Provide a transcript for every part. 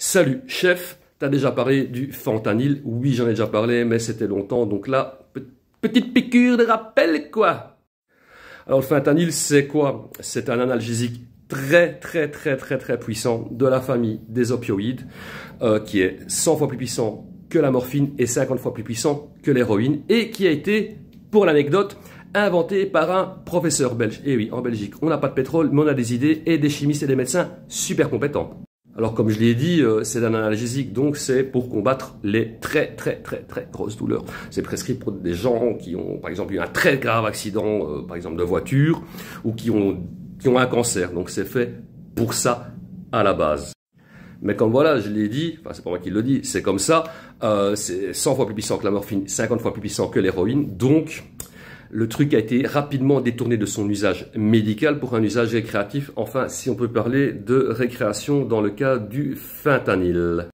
Salut chef, t'as déjà parlé du fentanyl Oui, j'en ai déjà parlé, mais c'était longtemps, donc là, petite piqûre de rappel, quoi Alors le fentanyl, c'est quoi C'est un analgésique très très très très très puissant de la famille des opioïdes, euh, qui est 100 fois plus puissant que la morphine et 50 fois plus puissant que l'héroïne, et qui a été, pour l'anecdote, inventé par un professeur belge. Et eh oui, en Belgique, on n'a pas de pétrole, mais on a des idées et des chimistes et des médecins super compétents. Alors comme je l'ai dit, euh, c'est un analgésique, donc c'est pour combattre les très très très très grosses douleurs. C'est prescrit pour des gens qui ont par exemple eu un très grave accident, euh, par exemple de voiture, ou qui ont, qui ont un cancer. Donc c'est fait pour ça à la base. Mais comme voilà, je l'ai dit, enfin c'est pas moi qui le dis, c'est comme ça, euh, c'est 100 fois plus puissant que la morphine, 50 fois plus puissant que l'héroïne, donc le truc a été rapidement détourné de son usage médical pour un usage récréatif, enfin si on peut parler de récréation dans le cas du fentanyl.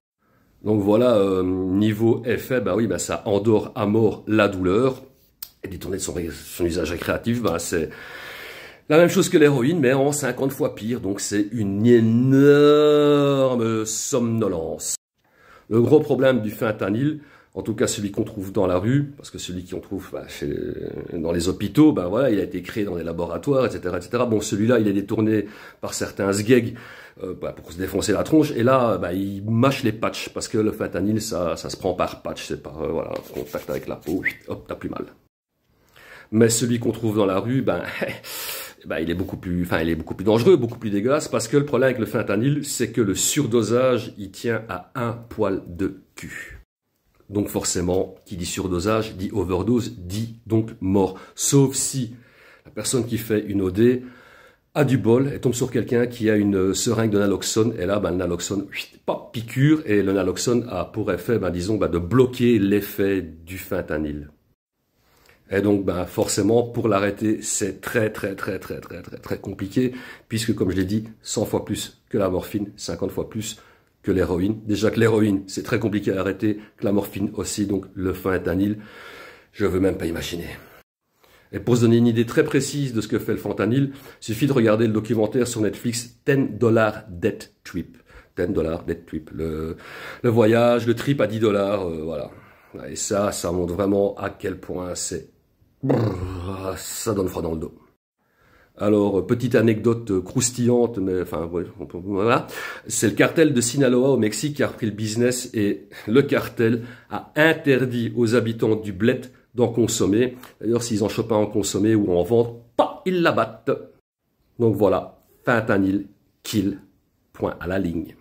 Donc voilà, euh, niveau effet, bah oui, bah ça endort à mort la douleur. Et détourné de son, usage récréatif, bah c'est la même chose que l'héroïne, mais en 50 fois pire. Donc c'est une énorme somnolence. Le gros problème du fentanyl, en tout cas celui qu'on trouve dans la rue, parce que celui qu'on trouve bah, chez, euh, dans les hôpitaux, bah, voilà, il a été créé dans des laboratoires, etc., etc. Bon, celui-là, il est détourné par certains sgegs euh, bah, pour se défoncer la tronche, et là, il mâche les patchs, parce que le fentanyl, ça, ça se prend par patch, c'est par euh, voilà, contact avec la peau, hop, t'as plus mal. Mais celui qu'on trouve dans la rue, ben, ben, il est beaucoup plus, enfin, il est beaucoup plus dangereux, beaucoup plus dégueulasse, parce que le problème avec le fentanyl, c'est que le surdosage, il tient à un poil de cul. Donc forcément, qui dit surdosage, dit overdose, dit donc mort. Sauf si la personne qui fait une OD a du bol et tombe sur quelqu'un qui a une seringue de naloxone. Et là, ben, le naloxone, pas piqûre. Et le naloxone a pour effet, ben, disons, ben, de bloquer l'effet du fentanyl. Et donc, ben, forcément, pour l'arrêter, c'est très, très, très, très, très, très, très compliqué, puisque, comme je l'ai dit, 100 fois plus que la morphine, 50 fois plus que l'héroïne. Déjà que l'héroïne, c'est très compliqué à arrêter, que la morphine aussi, donc le fentanyl, je veux même pas imaginer. Et pour se donner une idée très précise de ce que fait le fentanyl, suffit de regarder le documentaire sur Netflix 10 dollars debt trip. 10 dollars debt trip. Le, voyage, le trip à 10 dollars, euh, voilà. Et ça, ça montre vraiment à quel point c'est... Ça donne froid dans le dos. Alors, euh, petite anecdote euh, croustillante, mais enfin, voilà. C'est le cartel de Sinaloa au Mexique qui a repris le business et le cartel a interdit aux habitants du Bled d'en consommer. D'ailleurs, s'ils en chopent à en consommer ou en vendre, pas, ils l'abattent. Donc voilà, fentanyl, kill, point à la ligne.